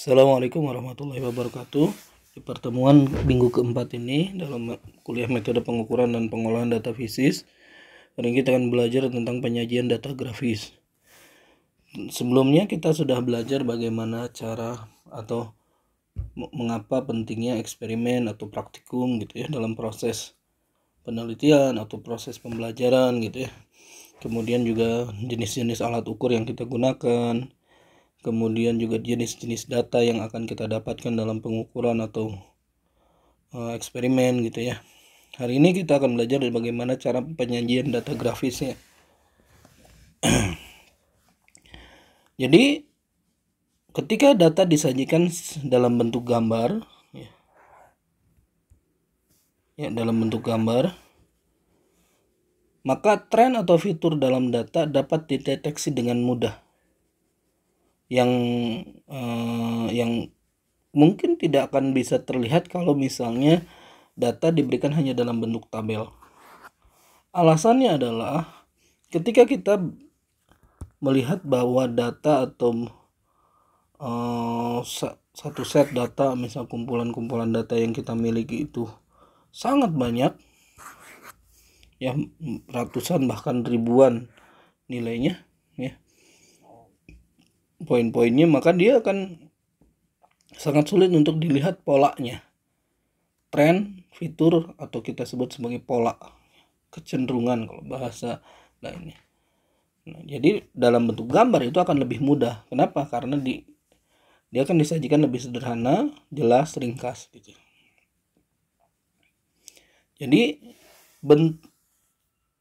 Assalamualaikum warahmatullahi wabarakatuh. Di pertemuan minggu keempat ini dalam kuliah metode pengukuran dan pengolahan data fisis, hari kita akan belajar tentang penyajian data grafis. Sebelumnya kita sudah belajar bagaimana cara atau mengapa pentingnya eksperimen atau praktikum gitu ya dalam proses penelitian atau proses pembelajaran gitu ya. Kemudian juga jenis-jenis alat ukur yang kita gunakan, kemudian juga jenis-jenis data yang akan kita dapatkan dalam pengukuran atau uh, eksperimen gitu ya. Hari ini kita akan belajar bagaimana cara penyajian data grafisnya. Jadi ketika data disajikan dalam bentuk gambar, ya, ya dalam bentuk gambar, maka tren atau fitur dalam data dapat dideteksi dengan mudah yang uh, yang mungkin tidak akan bisa terlihat kalau misalnya data diberikan hanya dalam bentuk tabel. Alasannya adalah ketika kita melihat bahwa data atau uh, satu set data misal kumpulan-kumpulan data yang kita miliki itu sangat banyak ya ratusan bahkan ribuan nilainya ya poin-poinnya maka dia akan sangat sulit untuk dilihat polanya tren fitur atau kita sebut sebagai pola kecenderungan kalau bahasa lainnya nah, jadi dalam bentuk gambar itu akan lebih mudah kenapa karena di dia akan disajikan lebih sederhana jelas ringkas gitu jadi bent,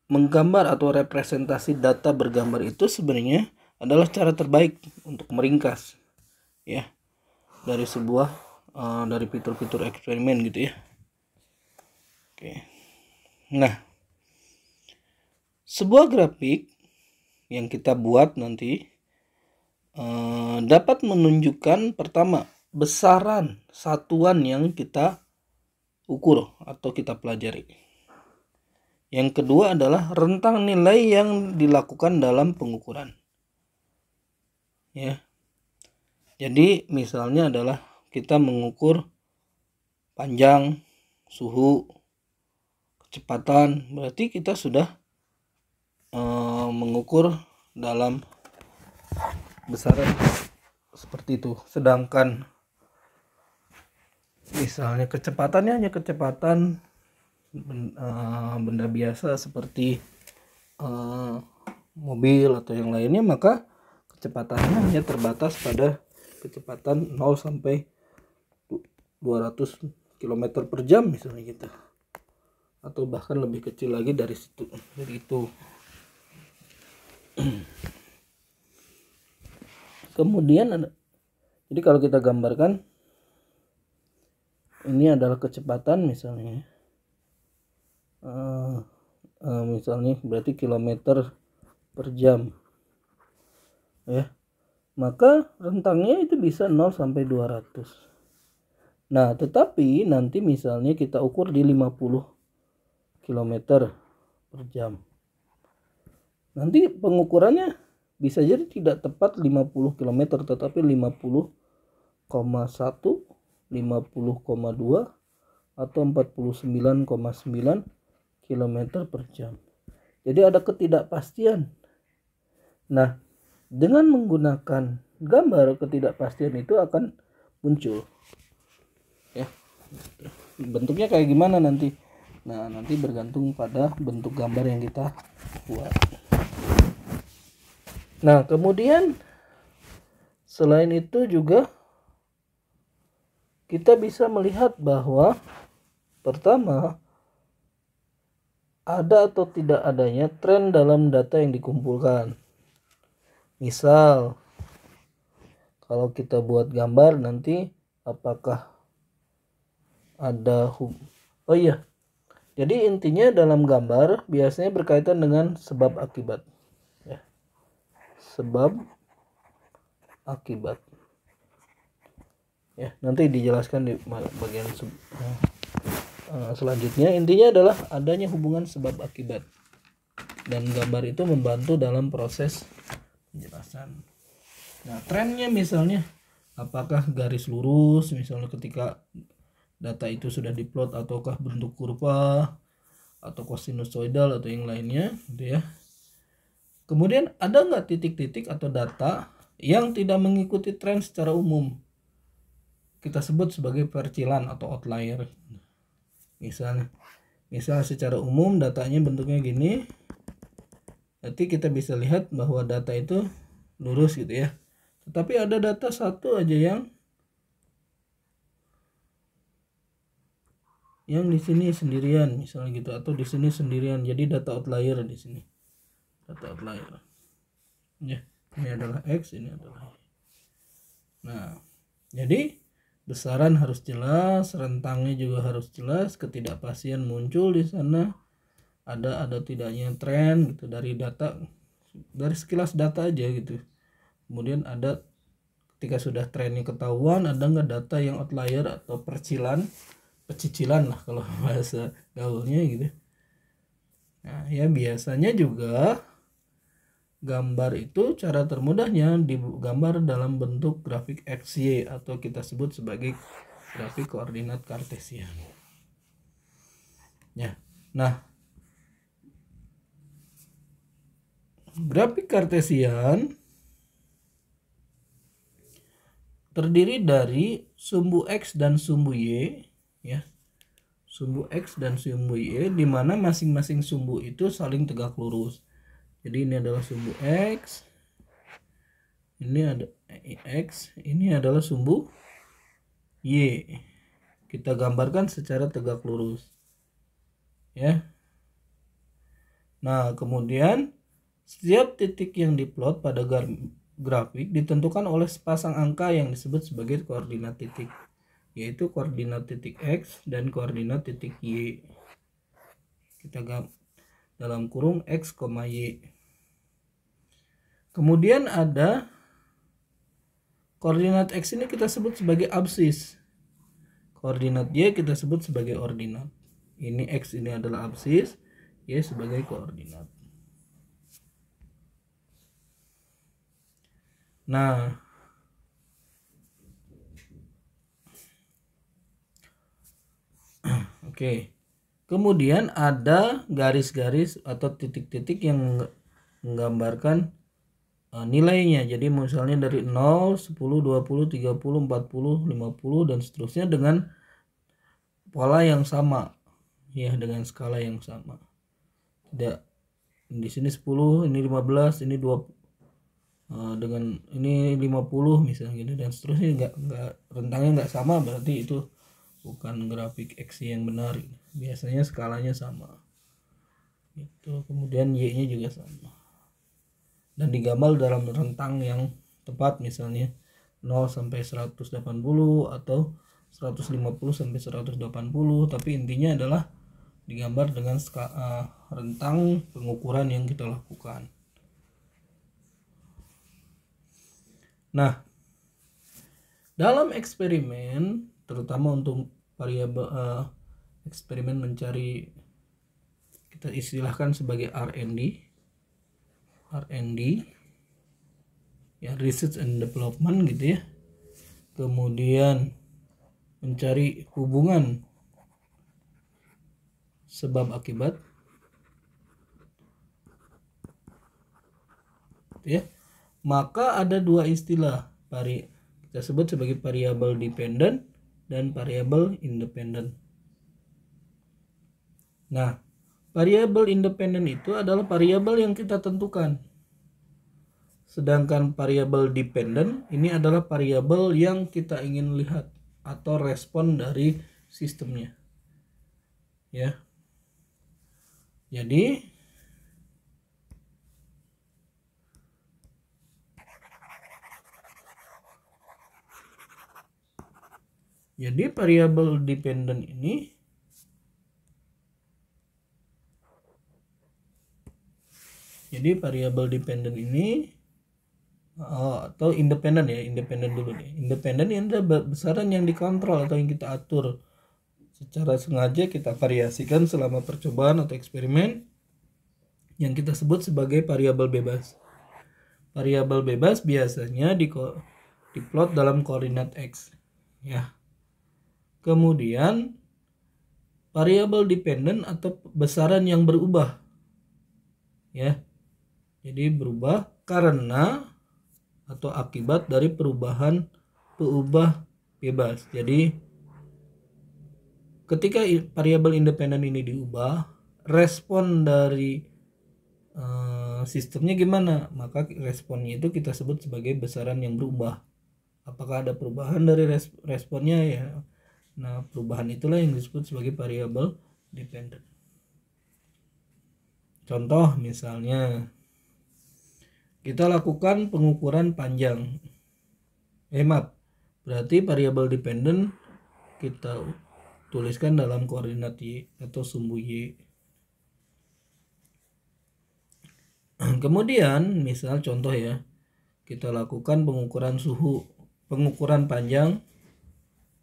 menggambar atau representasi data bergambar itu sebenarnya adalah cara terbaik untuk meringkas ya dari sebuah uh, dari fitur-fitur eksperimen gitu ya oke nah sebuah grafik yang kita buat nanti uh, dapat menunjukkan pertama besaran satuan yang kita ukur atau kita pelajari. Yang kedua adalah rentang nilai yang dilakukan dalam pengukuran ya jadi misalnya adalah kita mengukur panjang suhu kecepatan berarti kita sudah e, mengukur dalam besaran seperti itu sedangkan misalnya kecepatannya hanya kecepatan eh, benda biasa seperti eh, mobil atau yang lainnya maka kecepatannya hanya terbatas pada kecepatan 0 sampai 200 km per jam misalnya gitu atau bahkan lebih kecil lagi dari situ dari itu kemudian ada jadi kalau kita gambarkan ini adalah kecepatan misalnya uh, uh, misalnya berarti kilometer per jam ya maka rentangnya itu bisa 0 sampai 200 nah tetapi nanti misalnya kita ukur di 50 km per jam nanti pengukurannya bisa jadi tidak tepat 50 km tetapi 50,1 50,2 atau 49,9 km per jam jadi ada ketidakpastian nah dengan menggunakan gambar ketidakpastian itu akan muncul. Ya. Bentuknya kayak gimana nanti? Nah, nanti bergantung pada bentuk gambar yang kita buat. Nah, kemudian selain itu juga kita bisa melihat bahwa pertama ada atau tidak adanya tren dalam data yang dikumpulkan misal kalau kita buat gambar nanti apakah ada hub oh iya jadi intinya dalam gambar biasanya berkaitan dengan sebab akibat ya. sebab akibat ya nanti dijelaskan di bagian eh, selanjutnya intinya adalah adanya hubungan sebab akibat dan gambar itu membantu dalam proses penjelasan nah trennya misalnya apakah garis lurus misalnya ketika data itu sudah diplot ataukah bentuk kurva atau sinusoidal atau yang lainnya gitu ya kemudian ada nggak titik-titik atau data yang tidak mengikuti tren secara umum kita sebut sebagai percilan atau outlier misalnya misalnya secara umum datanya bentuknya gini berarti kita bisa lihat bahwa data itu lurus gitu ya tetapi ada data satu aja yang yang di sini sendirian misalnya gitu atau di sini sendirian jadi data outlier di sini data outlier ya ini adalah x ini adalah y nah jadi besaran harus jelas rentangnya juga harus jelas ketidakpastian muncul di sana ada ada tidaknya tren gitu dari data dari sekilas data aja gitu kemudian ada ketika sudah trennya ketahuan ada nggak data yang outlier atau percilan pecicilan lah kalau bahasa gaulnya gitu nah ya biasanya juga gambar itu cara termudahnya di gambar dalam bentuk grafik XY atau kita sebut sebagai grafik koordinat kartesian ya nah grafik kartesian terdiri dari sumbu x dan sumbu y ya sumbu X dan sumbu Y di mana masing-masing sumbu itu saling tegak lurus. Jadi ini adalah sumbu X. Ini ada eh, X, ini adalah sumbu Y. Kita gambarkan secara tegak lurus. Ya. Nah, kemudian setiap titik yang diplot pada gar grafik ditentukan oleh sepasang angka yang disebut sebagai koordinat titik, yaitu koordinat titik X dan koordinat titik Y. Kita gam dalam kurung X, Y. Kemudian ada koordinat X ini kita sebut sebagai absis. Koordinat Y kita sebut sebagai ordinat. Ini X ini adalah absis, Y sebagai koordinat. Nah, oke. Okay. Kemudian ada garis-garis atau titik-titik yang menggambarkan eh, nilainya. Jadi misalnya dari 0, 10, 20, 30, 40, 50 dan seterusnya dengan pola yang sama. Ya, dengan skala yang sama. Tidak di sini 10, ini 15, ini 20 Eh, dengan ini 50 misalnya gitu dan seterusnya enggak enggak rentangnya enggak sama berarti itu bukan grafik X yang benar biasanya skalanya sama itu kemudian Y nya juga sama dan digambar dalam rentang yang tepat misalnya 0 sampai 180 atau 150 sampai 180 tapi intinya adalah digambar dengan skala, eh, rentang pengukuran yang kita lakukan Nah, dalam eksperimen, terutama untuk variabel uh, eksperimen mencari kita istilahkan sebagai R&D, R&D, ya research and development gitu ya. Kemudian mencari hubungan sebab akibat, gitu ya maka ada dua istilah vari kita sebut sebagai variabel dependent dan variabel independen. Nah, variabel independen itu adalah variabel yang kita tentukan. Sedangkan variabel dependent ini adalah variabel yang kita ingin lihat atau respon dari sistemnya. Ya. Jadi, Jadi variabel dependent ini Jadi variabel dependent ini oh, atau independen ya, independen dulu deh. Independen yang ada besaran yang dikontrol atau yang kita atur secara sengaja kita variasikan selama percobaan atau eksperimen yang kita sebut sebagai variabel bebas. Variabel bebas biasanya diplot dalam koordinat x. Ya. Kemudian variabel dependent atau besaran yang berubah. Ya. Jadi berubah karena atau akibat dari perubahan peubah bebas. Jadi ketika variabel independen ini diubah, respon dari uh, sistemnya gimana? Maka responnya itu kita sebut sebagai besaran yang berubah. Apakah ada perubahan dari responnya ya? Nah, perubahan itulah yang disebut sebagai variabel dependent. Contoh misalnya kita lakukan pengukuran panjang. Eh, maaf. Berarti variabel dependent kita tuliskan dalam koordinat y atau sumbu y. Kemudian, misal contoh ya, kita lakukan pengukuran suhu, pengukuran panjang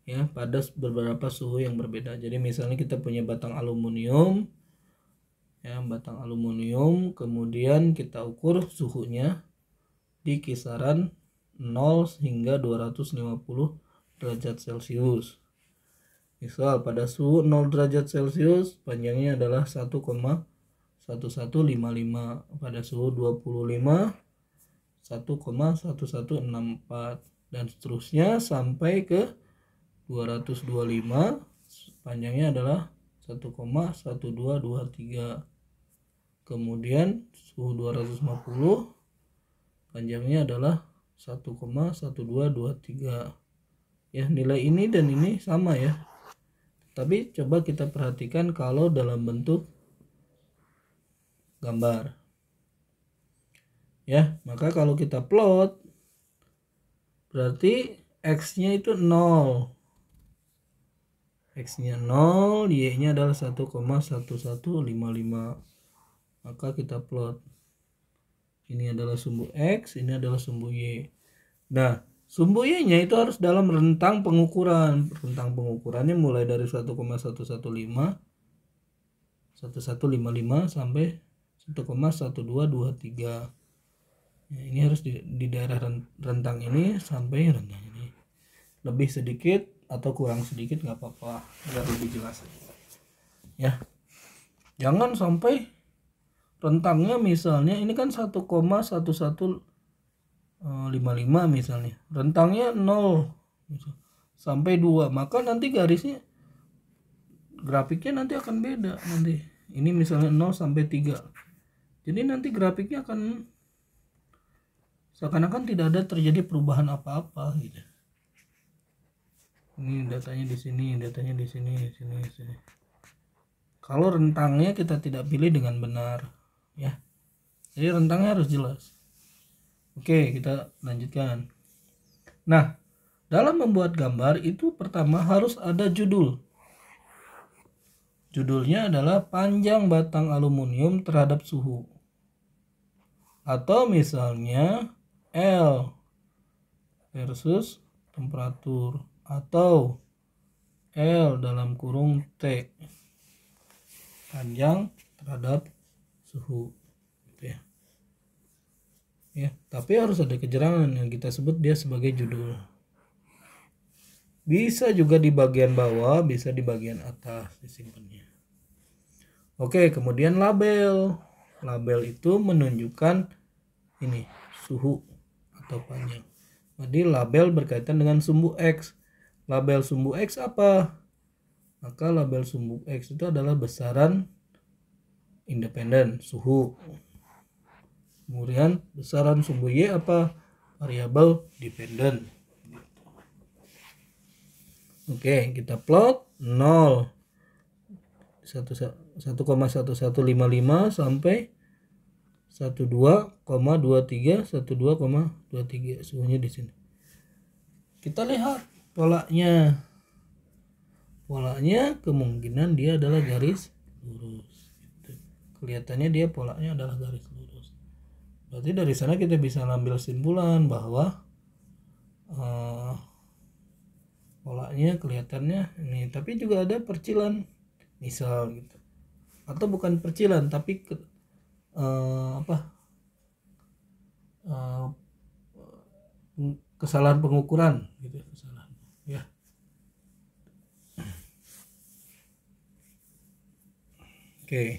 ya pada beberapa suhu yang berbeda. Jadi misalnya kita punya batang aluminium ya batang aluminium kemudian kita ukur suhunya di kisaran 0 hingga 250 derajat Celcius. Misal pada suhu 0 derajat Celcius panjangnya adalah 1,1155 pada suhu 25 1,1164 dan seterusnya sampai ke 225 panjangnya adalah 1,1223 kemudian suhu 250 panjangnya adalah 1,1223 ya nilai ini dan ini sama ya tapi coba kita perhatikan kalau dalam bentuk gambar ya maka kalau kita plot berarti x nya itu 0 X-nya 0, Y-nya adalah 1,1155. Maka kita plot. Ini adalah sumbu X, ini adalah sumbu Y. Nah, sumbu Y-nya itu harus dalam rentang pengukuran. Rentang pengukurannya mulai dari 1,115 1155 sampai 1,1223 ya, ini harus di, di daerah rentang ini sampai rentang ini lebih sedikit atau kurang sedikit nggak apa-apa biar lebih jelas ya jangan sampai rentangnya misalnya ini kan 1,1155 eh, misalnya rentangnya 0 sampai 2 maka nanti garisnya grafiknya nanti akan beda nanti ini misalnya 0 sampai 3 jadi nanti grafiknya akan seakan-akan tidak ada terjadi perubahan apa-apa gitu ini datanya di sini datanya di sini di sini di sini kalau rentangnya kita tidak pilih dengan benar ya jadi rentangnya harus jelas oke kita lanjutkan nah dalam membuat gambar itu pertama harus ada judul judulnya adalah panjang batang aluminium terhadap suhu atau misalnya L versus temperatur atau L dalam kurung T panjang terhadap suhu gitu ya. ya tapi harus ada kejerangan yang kita sebut dia sebagai judul bisa juga di bagian bawah bisa di bagian atas disimpannya oke kemudian label label itu menunjukkan ini suhu atau panjang jadi label berkaitan dengan sumbu X label sumbu X apa? Maka label sumbu X itu adalah besaran independen, suhu. Kemudian besaran sumbu Y apa? Variabel dependen. Oke, kita plot 0 1,1155 sampai 12,23 12,23 suhunya di sini. Kita lihat polanya polanya kemungkinan dia adalah garis lurus gitu. kelihatannya dia polanya adalah garis lurus berarti dari sana kita bisa ambil simpulan bahwa uh, polanya kelihatannya ini tapi juga ada percilan misal gitu atau bukan percilan tapi ke, uh, apa uh, kesalahan pengukuran gitu Oke.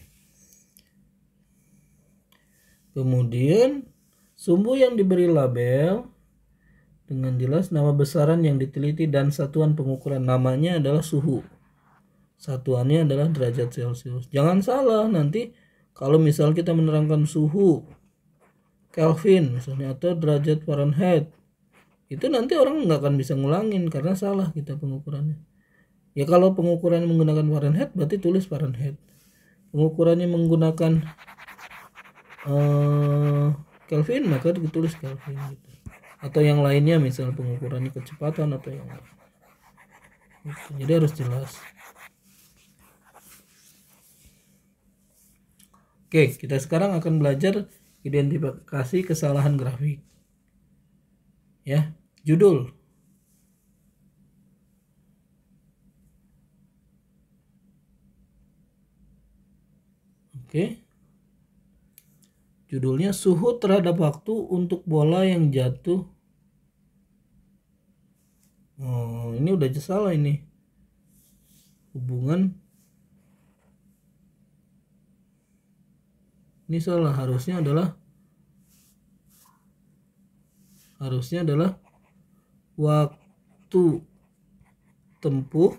Kemudian sumbu yang diberi label dengan jelas nama besaran yang diteliti dan satuan pengukuran namanya adalah suhu. Satuannya adalah derajat Celcius. Jangan salah nanti kalau misal kita menerangkan suhu Kelvin misalnya atau derajat Fahrenheit itu nanti orang nggak akan bisa ngulangin karena salah kita pengukurannya. Ya kalau pengukuran menggunakan Fahrenheit berarti tulis Fahrenheit pengukurannya menggunakan uh, Kelvin maka ditulis Kelvin gitu atau yang lainnya misal pengukurannya kecepatan atau yang lain gitu. jadi harus jelas Oke kita sekarang akan belajar identifikasi kesalahan grafik ya judul Oke. Judulnya suhu terhadap waktu untuk bola yang jatuh. Oh, ini udah salah ini. Hubungan Ini salah, harusnya adalah harusnya adalah waktu tempuh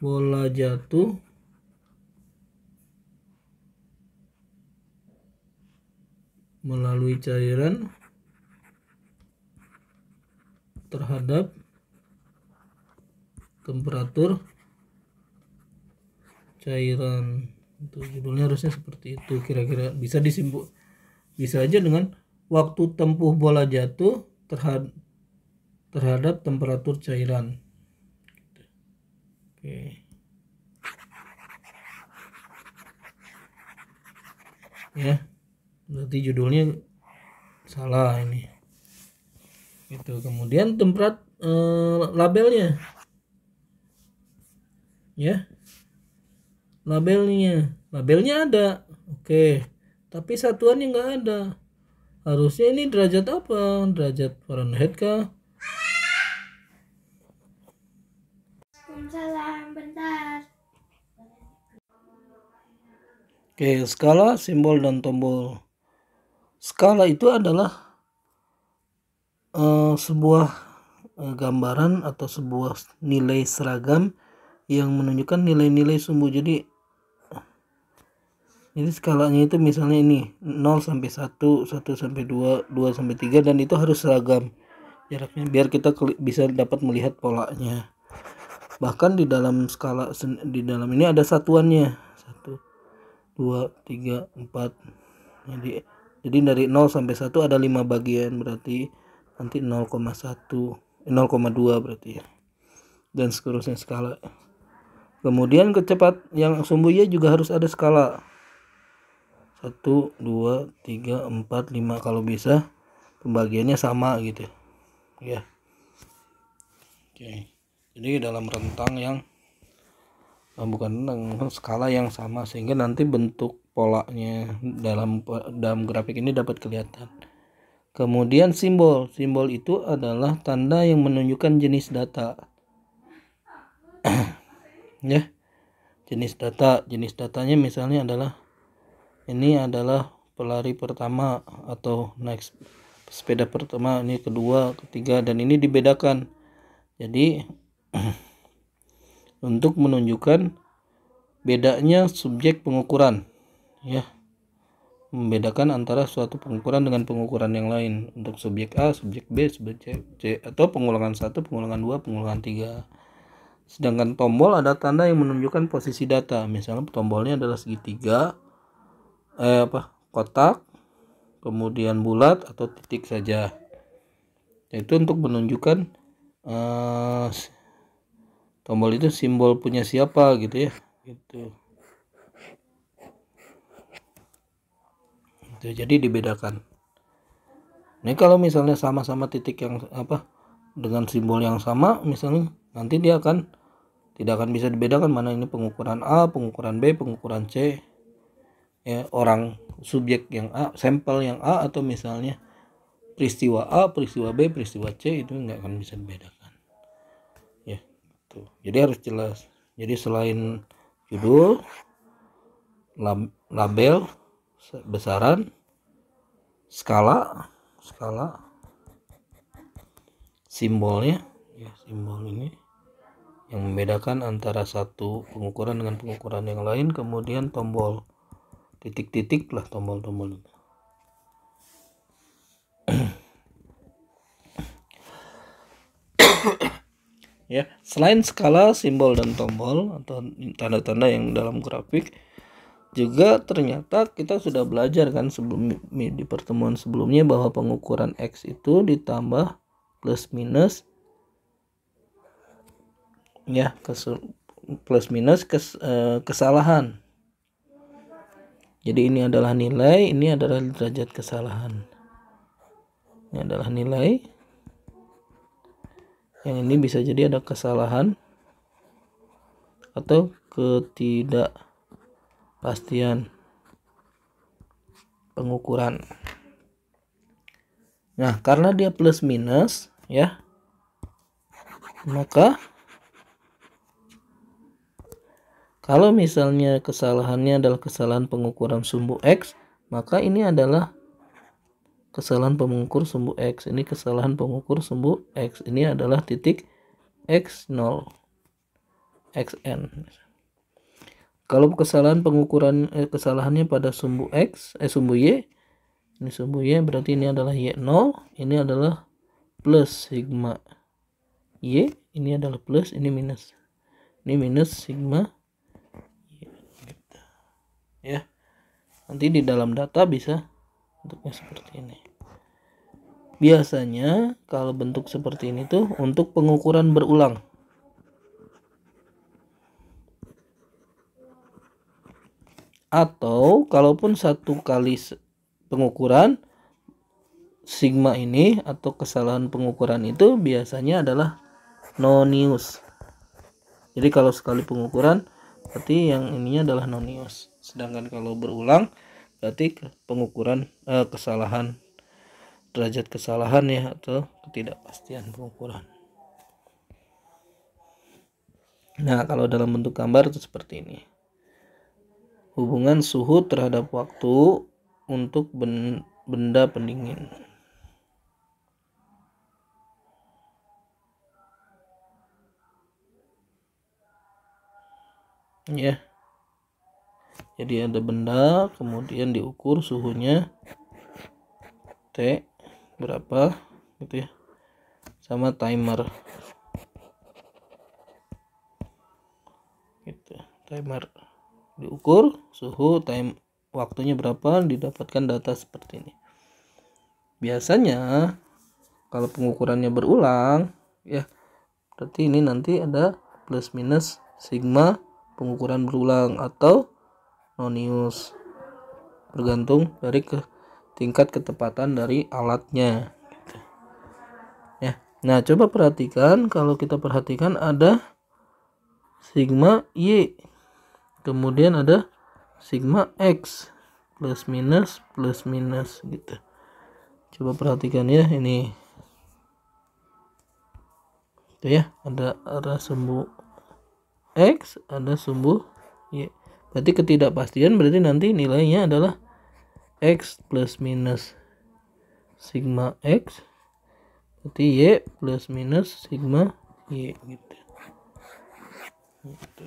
bola jatuh melalui cairan terhadap temperatur cairan itu judulnya harusnya seperti itu kira-kira bisa disimpul bisa aja dengan waktu tempuh bola jatuh terhad terhadap temperatur cairan gitu. oke ya berarti judulnya salah ini itu kemudian tempat eh, labelnya ya labelnya labelnya ada oke tapi satuannya nggak ada harusnya ini derajat apa derajat Fahrenheit kah Oke, skala, simbol, dan tombol skala itu adalah uh, sebuah uh, gambaran atau sebuah nilai seragam yang menunjukkan nilai-nilai sumbu jadi jadi skalanya itu misalnya ini 0 sampai 1, 1 sampai 2, 2 sampai 3 dan itu harus seragam jaraknya biar kita bisa dapat melihat polanya. Bahkan di dalam skala di dalam ini ada satuannya. 1 2 3 4. Jadi jadi dari 0 sampai 1 ada 5 bagian berarti nanti 0,1 0,2 eh, berarti ya dan seterusnya skala kemudian kecepat yang sumbu ya juga harus ada skala 1 2 3 4 5 kalau bisa pembagiannya sama gitu ya iya. oke jadi dalam rentang yang eh, bukan rentang skala yang sama sehingga nanti bentuk polanya dalam dalam grafik ini dapat kelihatan. Kemudian simbol. Simbol itu adalah tanda yang menunjukkan jenis data. ya. Jenis data, jenis datanya misalnya adalah ini adalah pelari pertama atau naik sepeda pertama, ini kedua, ketiga dan ini dibedakan. Jadi untuk menunjukkan bedanya subjek pengukuran ya membedakan antara suatu pengukuran dengan pengukuran yang lain untuk subjek A, subjek B, subjek C atau pengulangan satu, pengulangan dua, pengulangan tiga. Sedangkan tombol ada tanda yang menunjukkan posisi data. Misalnya tombolnya adalah segitiga eh apa? kotak, kemudian bulat atau titik saja. Itu untuk menunjukkan eh, tombol itu simbol punya siapa gitu ya. Gitu. gitu ya. jadi dibedakan Ini kalau misalnya sama-sama titik yang apa dengan simbol yang sama misalnya nanti dia akan tidak akan bisa dibedakan mana ini pengukuran A, pengukuran B, pengukuran C. Ya, orang subjek yang A, sampel yang A atau misalnya peristiwa A, peristiwa B, peristiwa C itu nggak akan bisa dibedakan. Ya, tuh. Jadi harus jelas. Jadi selain judul, label, besaran skala skala simbolnya ya simbol ini yang membedakan antara satu pengukuran dengan pengukuran yang lain kemudian tombol titik-titik lah tombol-tombol itu ya selain skala simbol dan tombol atau tanda-tanda yang dalam grafik juga ternyata kita sudah belajar kan sebelum di pertemuan sebelumnya bahwa pengukuran x itu ditambah plus minus ya plus minus kes, eh, kesalahan jadi ini adalah nilai ini adalah derajat kesalahan ini adalah nilai yang ini bisa jadi ada kesalahan atau ketidak pastian pengukuran. Nah, karena dia plus minus ya, maka kalau misalnya kesalahannya adalah kesalahan pengukuran sumbu X, maka ini adalah kesalahan pengukur sumbu X. Ini kesalahan pengukur sumbu X. Ini adalah titik X0, Xn. Kalau kesalahan pengukuran eh, kesalahannya pada sumbu X, eh sumbu Y, ini sumbu Y berarti ini adalah Y0, ini adalah plus sigma Y, ini adalah plus, ini minus. Ini minus sigma Y. Gitu. Ya. Nanti di dalam data bisa bentuknya seperti ini. Biasanya kalau bentuk seperti ini tuh untuk pengukuran berulang. atau kalaupun satu kali pengukuran sigma ini atau kesalahan pengukuran itu biasanya adalah nonius jadi kalau sekali pengukuran berarti yang ininya adalah nonius sedangkan kalau berulang berarti pengukuran eh, kesalahan derajat kesalahan ya atau ketidakpastian pengukuran nah kalau dalam bentuk gambar itu seperti ini hubungan suhu terhadap waktu untuk benda pendingin. Ya. Jadi ada benda kemudian diukur suhunya T berapa gitu ya. Sama timer. Gitu, timer diukur suhu time waktunya berapa didapatkan data seperti ini biasanya kalau pengukurannya berulang ya berarti ini nanti ada plus minus sigma pengukuran berulang atau nonius bergantung dari ke tingkat ketepatan dari alatnya gitu. ya nah coba perhatikan kalau kita perhatikan ada sigma y kemudian ada sigma x plus minus plus minus gitu coba perhatikan ya ini itu ya ada arah sumbu x ada sumbu y berarti ketidakpastian berarti nanti nilainya adalah x plus minus sigma x berarti y plus minus sigma y gitu, gitu.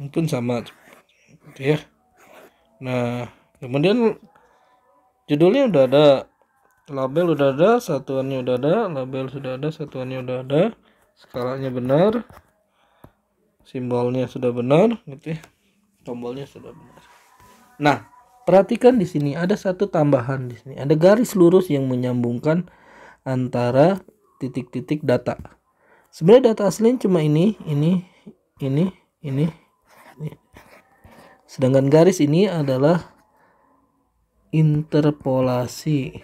Mungkin sama ya. Nah, kemudian judulnya udah ada, label udah ada, satuannya udah ada, label sudah ada, satuannya udah ada, skalanya benar, simbolnya sudah benar, gitu ya. Tombolnya sudah benar. Nah, perhatikan di sini ada satu tambahan di sini. Ada garis lurus yang menyambungkan antara titik-titik data. Sebenarnya data aslinya cuma ini, ini, ini, ini, Sedangkan garis ini adalah interpolasi.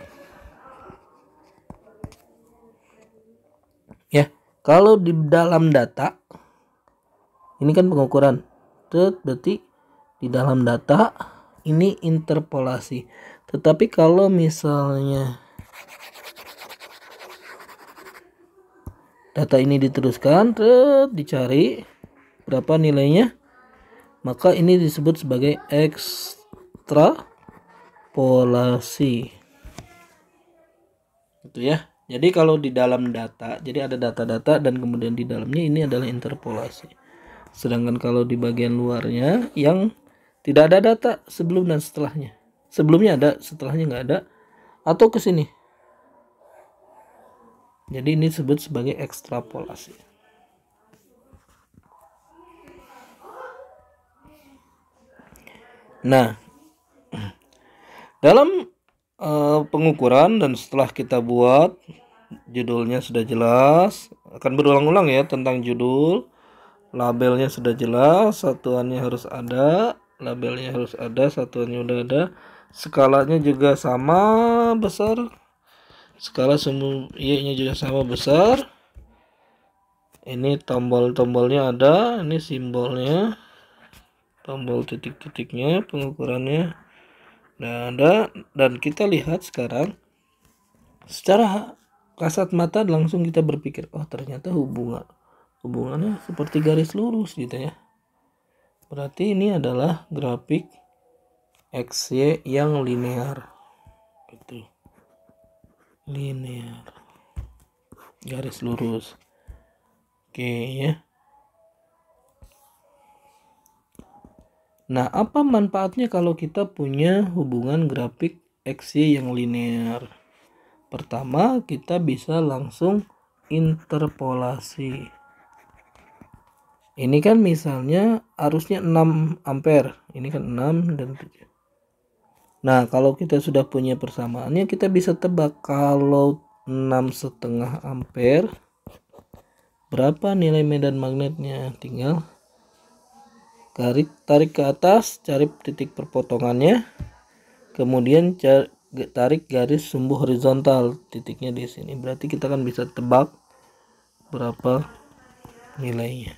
Ya, kalau di dalam data ini kan pengukuran. Berarti di dalam data ini interpolasi. Tetapi kalau misalnya data ini diteruskan, dicari berapa nilainya? maka ini disebut sebagai ekstrapolasi itu ya jadi kalau di dalam data jadi ada data-data dan kemudian di dalamnya ini adalah interpolasi sedangkan kalau di bagian luarnya yang tidak ada data sebelum dan setelahnya sebelumnya ada setelahnya nggak ada atau ke sini jadi ini disebut sebagai ekstrapolasi Nah, dalam uh, pengukuran dan setelah kita buat judulnya sudah jelas, akan berulang-ulang ya tentang judul, labelnya sudah jelas, satuannya harus ada, labelnya harus ada, satuannya udah ada, skalanya juga sama besar, skala semua y-nya juga sama besar. Ini tombol-tombolnya ada, ini simbolnya tombol titik-titiknya pengukurannya nah, ada dan kita lihat sekarang secara kasat mata langsung kita berpikir oh ternyata hubungan hubungannya seperti garis lurus gitu ya berarti ini adalah grafik XY yang linear gitu linear garis lurus oke okay, ya Nah, apa manfaatnya kalau kita punya hubungan grafik XY yang linear? Pertama, kita bisa langsung interpolasi. Ini kan misalnya arusnya 6 ampere. Ini kan 6 dan 7. Nah, kalau kita sudah punya persamaannya, kita bisa tebak kalau 6 setengah ampere berapa nilai medan magnetnya? Tinggal tarik tarik ke atas cari titik perpotongannya kemudian cari, tarik garis sumbu horizontal titiknya di sini berarti kita akan bisa tebak berapa nilainya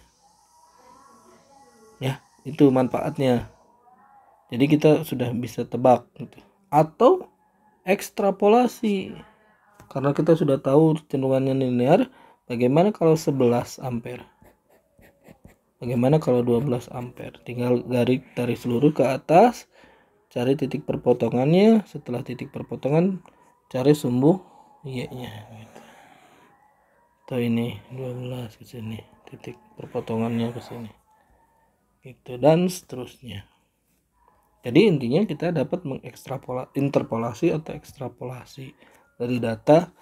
ya itu manfaatnya jadi kita sudah bisa tebak gitu. atau ekstrapolasi karena kita sudah tahu cenderungannya linear bagaimana kalau 11 ampere Bagaimana kalau 12 ampere? Tinggal garis dari seluruh ke atas, cari titik perpotongannya, setelah titik perpotongan cari sumbu Y-nya. Gitu. Tuh ini 12 ke sini, titik perpotongannya ke sini. Itu dan seterusnya. Jadi intinya kita dapat mengekstrapolasi interpolasi atau ekstrapolasi dari data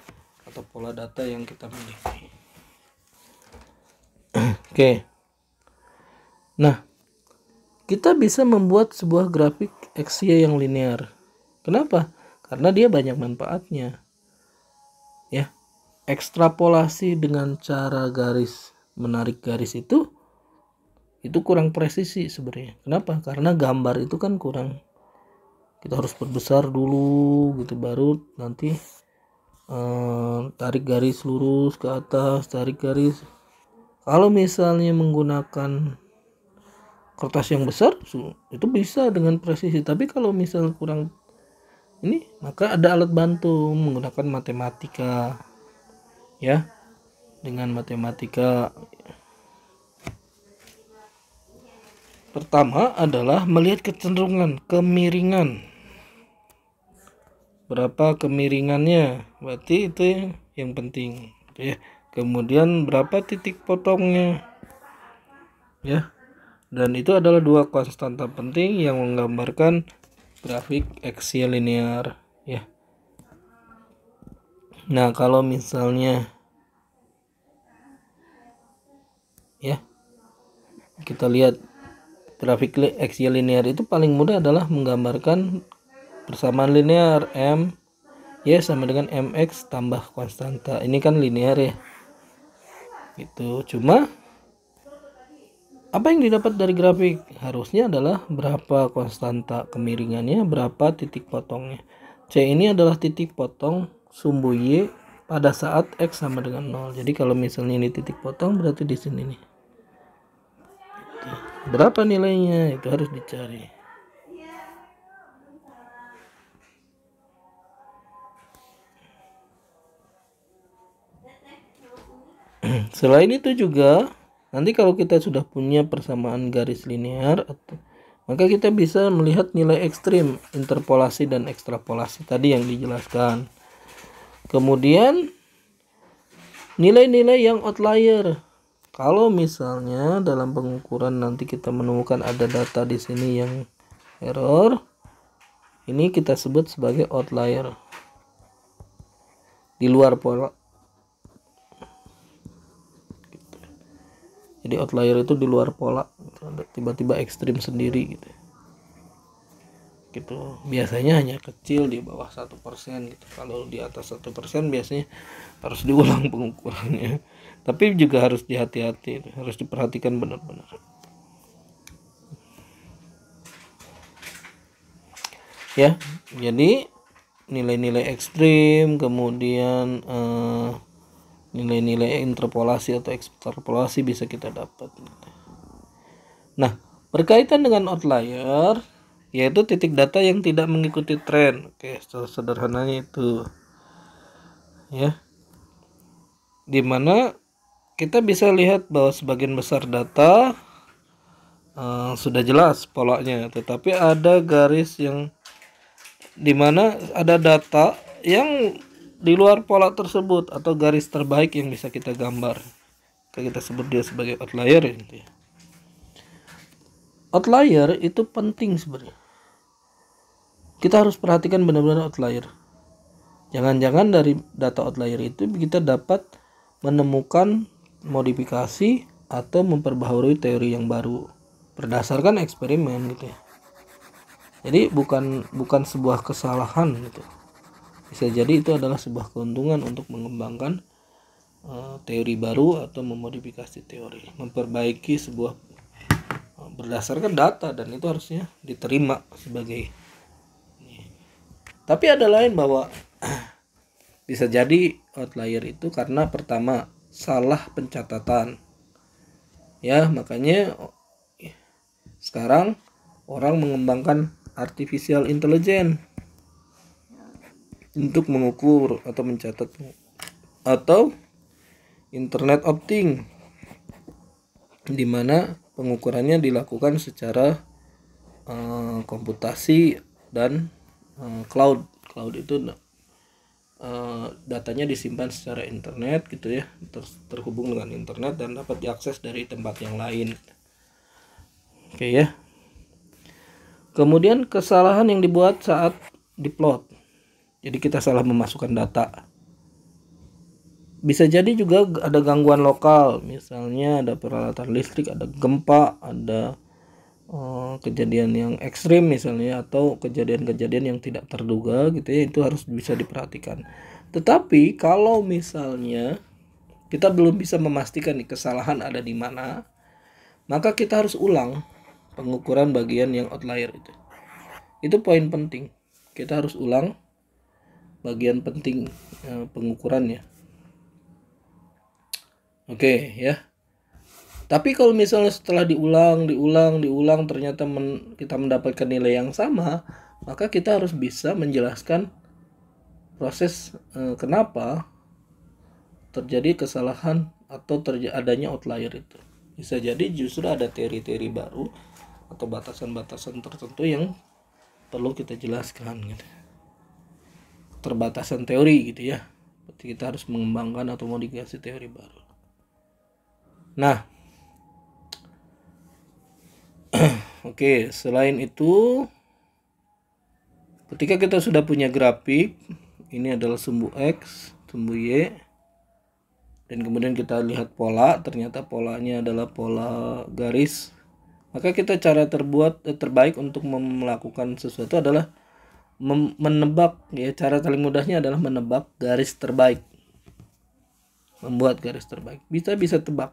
atau pola data yang kita miliki. Oke. Okay. Nah, kita bisa membuat sebuah grafik eksia yang linear. Kenapa? Karena dia banyak manfaatnya. Ya, ekstrapolasi dengan cara garis menarik garis itu itu kurang presisi sebenarnya. Kenapa? Karena gambar itu kan kurang. Kita harus perbesar dulu gitu baru nanti um, tarik garis lurus ke atas, tarik garis. Kalau misalnya menggunakan kertas yang besar itu bisa dengan presisi tapi kalau misal kurang ini maka ada alat bantu menggunakan matematika ya dengan matematika pertama adalah melihat kecenderungan kemiringan berapa kemiringannya berarti itu yang penting ya kemudian berapa titik potongnya ya dan itu adalah dua konstanta penting yang menggambarkan grafik aksi linear ya. Nah, kalau misalnya ya kita lihat grafik aksi linear itu paling mudah adalah menggambarkan persamaan linear M Y sama dengan MX tambah konstanta. Ini kan linear ya. Itu Cuma apa yang didapat dari grafik? Harusnya adalah berapa konstanta kemiringannya, berapa titik potongnya. C ini adalah titik potong sumbu Y pada saat X sama dengan 0. Jadi kalau misalnya ini titik potong berarti di sini nih. Berapa nilainya? Itu harus dicari. Selain itu juga Nanti kalau kita sudah punya persamaan garis linear, maka kita bisa melihat nilai ekstrim, interpolasi dan ekstrapolasi tadi yang dijelaskan. Kemudian nilai-nilai yang outlier. Kalau misalnya dalam pengukuran nanti kita menemukan ada data di sini yang error, ini kita sebut sebagai outlier. Di luar pola jadi outlier itu di luar pola tiba-tiba ekstrim sendiri gitu gitu biasanya hanya kecil di bawah satu persen gitu kalau di atas satu persen biasanya harus diulang pengukurannya tapi juga harus dihati-hati harus diperhatikan benar-benar ya jadi nilai-nilai ekstrim kemudian eh, nilai-nilai interpolasi atau ekstrapolasi bisa kita dapat. Nah, berkaitan dengan outlier yaitu titik data yang tidak mengikuti tren. Oke, sederhananya itu. Ya. di mana kita bisa lihat bahwa sebagian besar data uh, sudah jelas polanya, tetapi ada garis yang di mana ada data yang di luar pola tersebut atau garis terbaik yang bisa kita gambar kita sebut dia sebagai outlier gitu outlier itu penting sebenarnya kita harus perhatikan benar-benar outlier jangan-jangan dari data outlier itu kita dapat menemukan modifikasi atau memperbaharui teori yang baru berdasarkan eksperimen gitu ya jadi bukan bukan sebuah kesalahan gitu bisa jadi itu adalah sebuah keuntungan untuk mengembangkan uh, teori baru atau memodifikasi teori, memperbaiki sebuah uh, berdasarkan data dan itu harusnya diterima sebagai tapi ada lain bahwa bisa jadi outlier itu karena pertama salah pencatatan. Ya, makanya sekarang orang mengembangkan artificial intelligence untuk mengukur atau mencatat atau internet opting di mana pengukurannya dilakukan secara uh, komputasi dan uh, cloud cloud itu uh, datanya disimpan secara internet gitu ya ter terhubung dengan internet dan dapat diakses dari tempat yang lain oke okay, ya kemudian kesalahan yang dibuat saat diplot jadi kita salah memasukkan data. Bisa jadi juga ada gangguan lokal, misalnya ada peralatan listrik, ada gempa, ada uh, kejadian yang ekstrim misalnya atau kejadian-kejadian yang tidak terduga gitu ya itu harus bisa diperhatikan. Tetapi kalau misalnya kita belum bisa memastikan nih kesalahan ada di mana, maka kita harus ulang pengukuran bagian yang outlier itu. Itu poin penting. Kita harus ulang bagian penting uh, pengukurannya. Oke, okay, ya. Tapi kalau misalnya setelah diulang, diulang, diulang ternyata men, kita mendapatkan nilai yang sama, maka kita harus bisa menjelaskan proses e, kenapa terjadi kesalahan atau ter adanya outlier itu. Bisa jadi justru ada teori-teori baru atau batasan-batasan tertentu yang perlu kita jelaskan gitu keterbatasan teori gitu ya berarti kita harus mengembangkan atau modifikasi teori baru nah oke okay, selain itu ketika kita sudah punya grafik ini adalah sumbu X sumbu Y dan kemudian kita lihat pola ternyata polanya adalah pola garis maka kita cara terbuat eh, terbaik untuk melakukan sesuatu adalah menebak ya cara paling mudahnya adalah menebak garis terbaik membuat garis terbaik bisa bisa tebak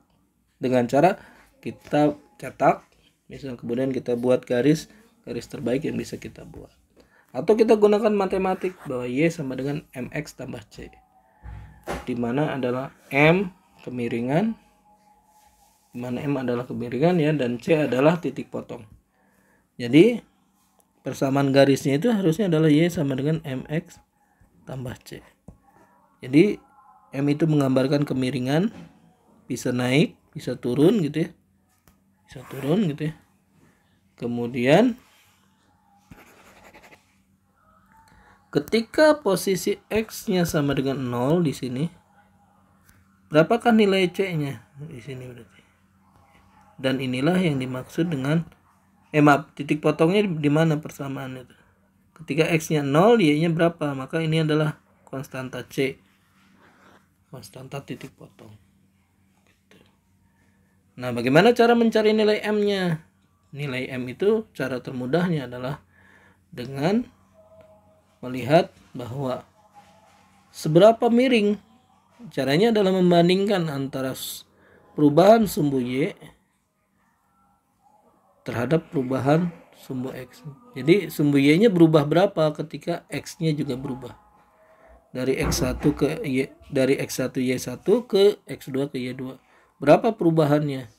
dengan cara kita cetak misalnya kemudian kita buat garis garis terbaik yang bisa kita buat atau kita gunakan matematik bahwa y sama dengan mx tambah c di mana adalah m kemiringan di mana m adalah kemiringan ya dan c adalah titik potong jadi persamaan garisnya itu harusnya adalah Y sama dengan MX tambah C. Jadi M itu menggambarkan kemiringan bisa naik, bisa turun gitu ya. Bisa turun gitu ya. Kemudian ketika posisi X-nya sama dengan 0 di sini berapakah nilai C-nya di sini berarti. Dan inilah yang dimaksud dengan eh maaf titik potongnya di mana persamaan itu ketika x nya 0 y nya berapa maka ini adalah konstanta c konstanta titik potong gitu. nah bagaimana cara mencari nilai m nya nilai m itu cara termudahnya adalah dengan melihat bahwa seberapa miring caranya adalah membandingkan antara perubahan sumbu y terhadap perubahan sumbu X. Jadi sumbu Y-nya berubah berapa ketika X-nya juga berubah. Dari X1 ke Y dari X1 Y1 ke X2 ke Y2. Berapa perubahannya?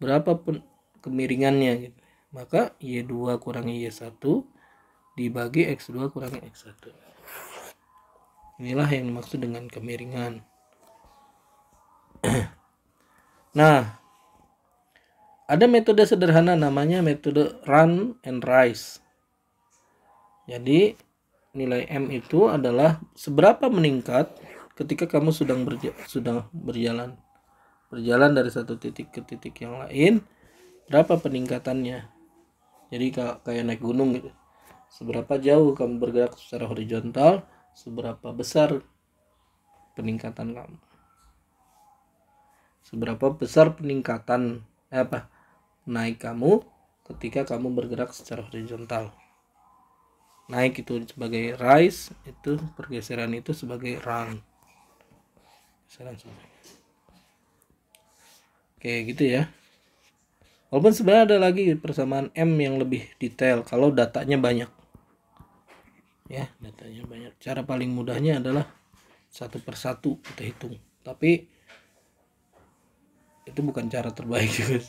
Berapa pun kemiringannya gitu. Maka Y2 kurangi Y1 dibagi X2 kurangi X1. Inilah yang dimaksud dengan kemiringan. nah, ada metode sederhana namanya metode run and rise. Jadi nilai M itu adalah seberapa meningkat ketika kamu sedang berja sudah berjalan berjalan dari satu titik ke titik yang lain berapa peningkatannya jadi kayak naik gunung gitu seberapa jauh kamu bergerak secara horizontal seberapa besar peningkatan kamu seberapa besar peningkatan eh apa naik kamu ketika kamu bergerak secara horizontal naik itu sebagai rise itu pergeseran itu sebagai run oke gitu ya walaupun sebenarnya ada lagi persamaan M yang lebih detail kalau datanya banyak ya datanya banyak cara paling mudahnya adalah satu persatu kita hitung tapi itu bukan cara terbaik juga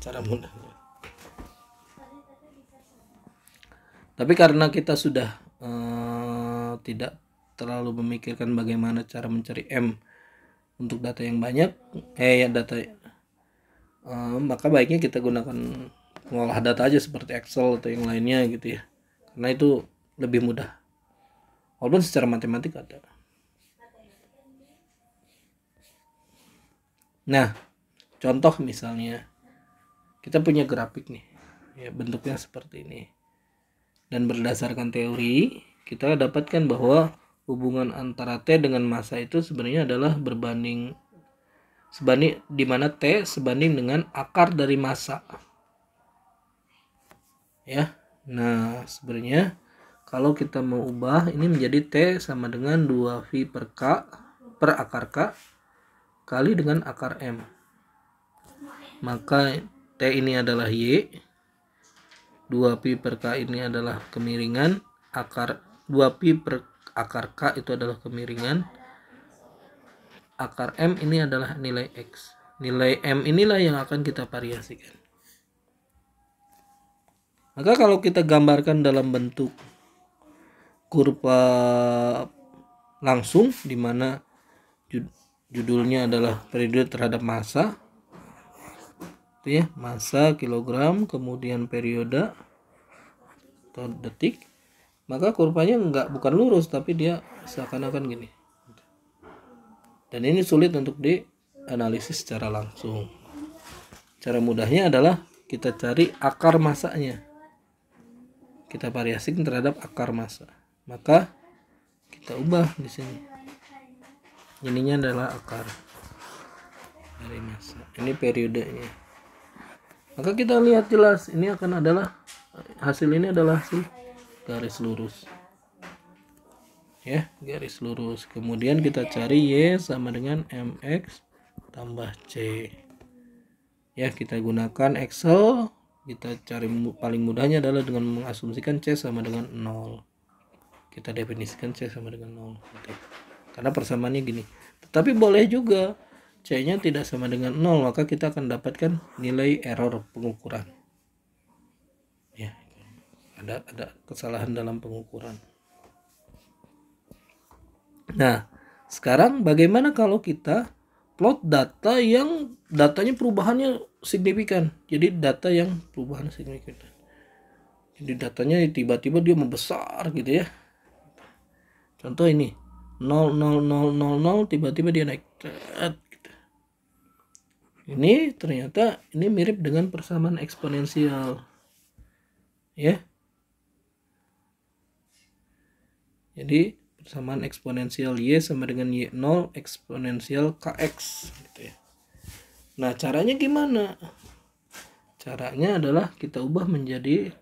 cara mudahnya tapi karena kita sudah uh, tidak terlalu memikirkan bagaimana cara mencari M untuk data yang banyak eh ya data uh, maka baiknya kita gunakan mengolah data aja seperti Excel atau yang lainnya gitu ya karena itu lebih mudah walaupun secara matematik ada nah contoh misalnya kita punya grafik nih ya bentuknya seperti ini dan berdasarkan teori kita dapatkan bahwa hubungan antara T dengan massa itu sebenarnya adalah berbanding sebanding di mana T sebanding dengan akar dari massa ya nah sebenarnya kalau kita mau ubah ini menjadi T sama dengan 2V per K per akar K kali dengan akar M maka T ini adalah Y 2Pi per K ini adalah kemiringan akar 2Pi per akar K itu adalah kemiringan akar M ini adalah nilai X nilai M inilah yang akan kita variasikan maka kalau kita gambarkan dalam bentuk kurva langsung di mana judulnya adalah periode terhadap masa itu ya masa kilogram kemudian periode atau detik maka kurvanya nggak bukan lurus tapi dia seakan-akan gini dan ini sulit untuk dianalisis secara langsung cara mudahnya adalah kita cari akar masanya kita variasi terhadap akar masa maka kita ubah di sini ininya adalah akar dari masa ini periodenya maka kita lihat jelas ini akan adalah hasil ini adalah hasil garis lurus ya garis lurus kemudian kita cari Y sama dengan MX tambah C ya kita gunakan Excel kita cari paling mudahnya adalah dengan mengasumsikan C sama dengan 0 kita definisikan C sama dengan 0 Oke. karena persamaannya gini tetapi boleh juga C-nya tidak sama dengan 0, maka kita akan dapatkan nilai error pengukuran. Ya, ada ada kesalahan dalam pengukuran. Nah, sekarang bagaimana kalau kita plot data yang datanya perubahannya signifikan. Jadi data yang perubahan signifikan. Jadi datanya tiba-tiba dia membesar gitu ya. Contoh ini 00000 tiba-tiba dia naik Iya. ini ternyata ini mirip dengan persamaan eksponensial ya jadi persamaan eksponensial y sama dengan y0 eksponensial kx gitu ya nah caranya gimana caranya adalah kita ubah menjadi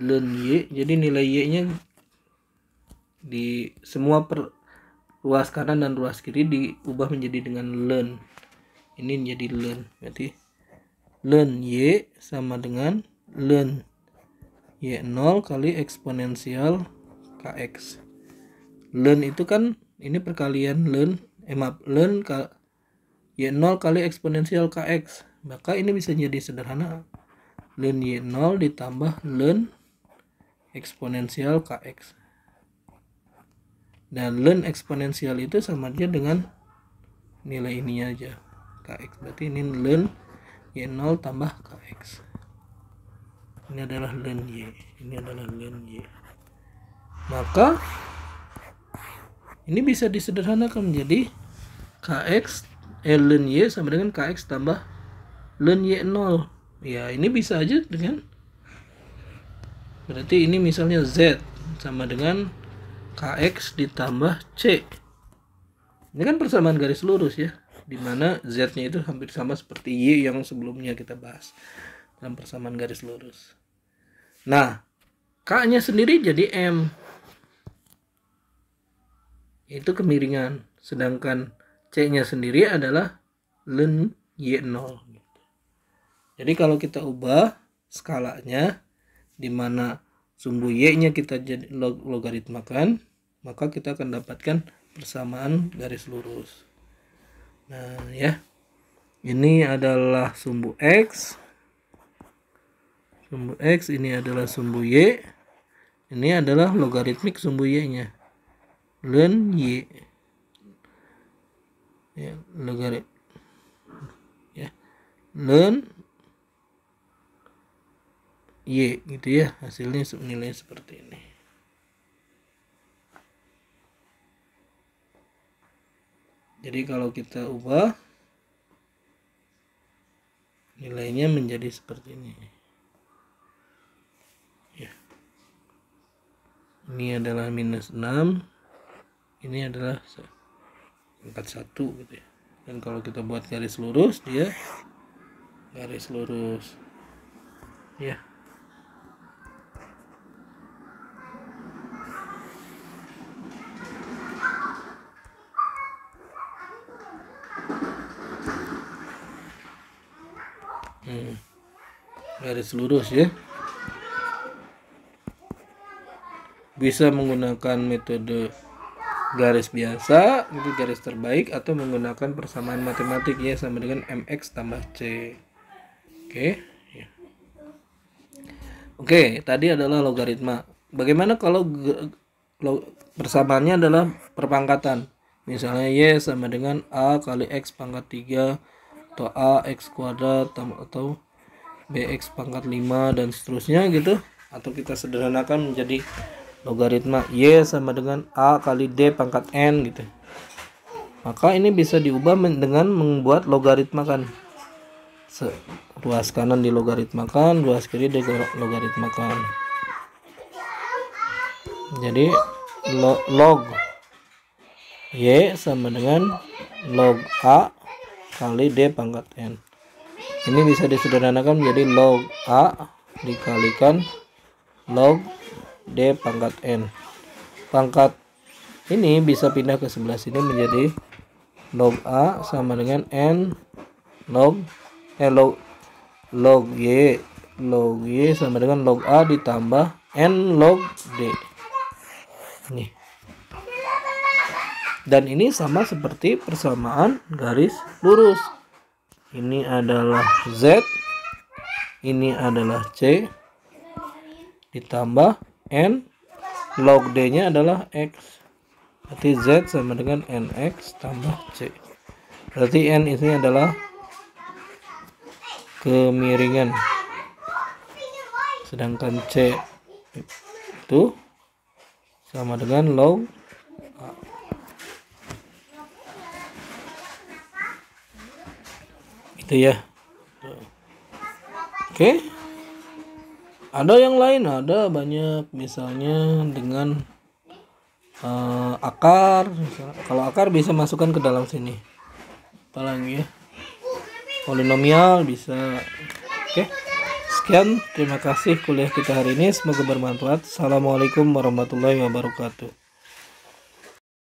ln y jadi nilai y nya di semua per ruas kanan dan ruas kiri diubah menjadi dengan ln ini jadi learn berarti learn y sama dengan learn y0 kali eksponensial kx learn itu kan ini perkalian learn eh maaf kal y0 kali eksponensial kx maka ini bisa jadi sederhana learn y0 ditambah learn eksponensial kx dan learn eksponensial itu sama aja dengan nilai ini aja kx berarti ini ln y0 tambah kx ini adalah ln y ini adalah ln y maka ini bisa disederhanakan menjadi kx eh, ln y sama dengan kx tambah ln y 0 ya ini bisa aja dengan berarti ini misalnya z sama dengan kx ditambah c ini kan persamaan garis lurus ya di mana Z-nya itu hampir sama seperti Y yang sebelumnya kita bahas dalam persamaan garis lurus. Nah, K-nya sendiri jadi M. Itu kemiringan. Sedangkan C-nya sendiri adalah ln Y0. Jadi kalau kita ubah skalanya di mana sumbu Y-nya kita jadi log logaritmakan, maka kita akan dapatkan persamaan garis lurus. Nah, ya. Ini adalah sumbu X. Sumbu X ini adalah sumbu Y. Ini adalah logaritmik sumbu Y-nya. Ln Y. Ya, logarit. Ya. Ln Y gitu ya. Hasilnya nilai seperti ini. jadi kalau kita ubah nilainya menjadi seperti ini ya ini adalah minus 6 ini adalah 41 gitu ya dan kalau kita buat garis lurus dia garis lurus ya garis lurus ya bisa menggunakan metode garis biasa itu garis terbaik atau menggunakan persamaan matematik ya sama dengan mx tambah c oke okay. Ya. oke okay, tadi adalah logaritma bagaimana kalau log persamaannya adalah perpangkatan misalnya y sama dengan a kali x pangkat 3 atau a x kuadrat atau bx pangkat 5 dan seterusnya gitu atau kita sederhanakan menjadi logaritma y sama dengan a kali d pangkat n gitu maka ini bisa diubah dengan membuat logaritma kan Se ruas kanan di kan ruas kiri di kan jadi lo log y sama dengan log a kali d pangkat n ini bisa disederhanakan menjadi log A dikalikan log D pangkat N pangkat ini bisa pindah ke sebelah sini menjadi log A sama dengan N log eh log log Y log Y sama dengan log A ditambah N log D nih dan ini sama seperti persamaan garis lurus ini adalah Z ini adalah C ditambah N log D nya adalah X berarti Z sama dengan NX tambah C berarti N ini adalah kemiringan sedangkan C itu sama dengan log gitu ya oke okay. ada yang lain ada banyak misalnya dengan uh, akar misalnya, kalau akar bisa masukkan ke dalam sini lagi ya polinomial bisa oke okay. sekian terima kasih kuliah kita hari ini semoga bermanfaat assalamualaikum warahmatullahi wabarakatuh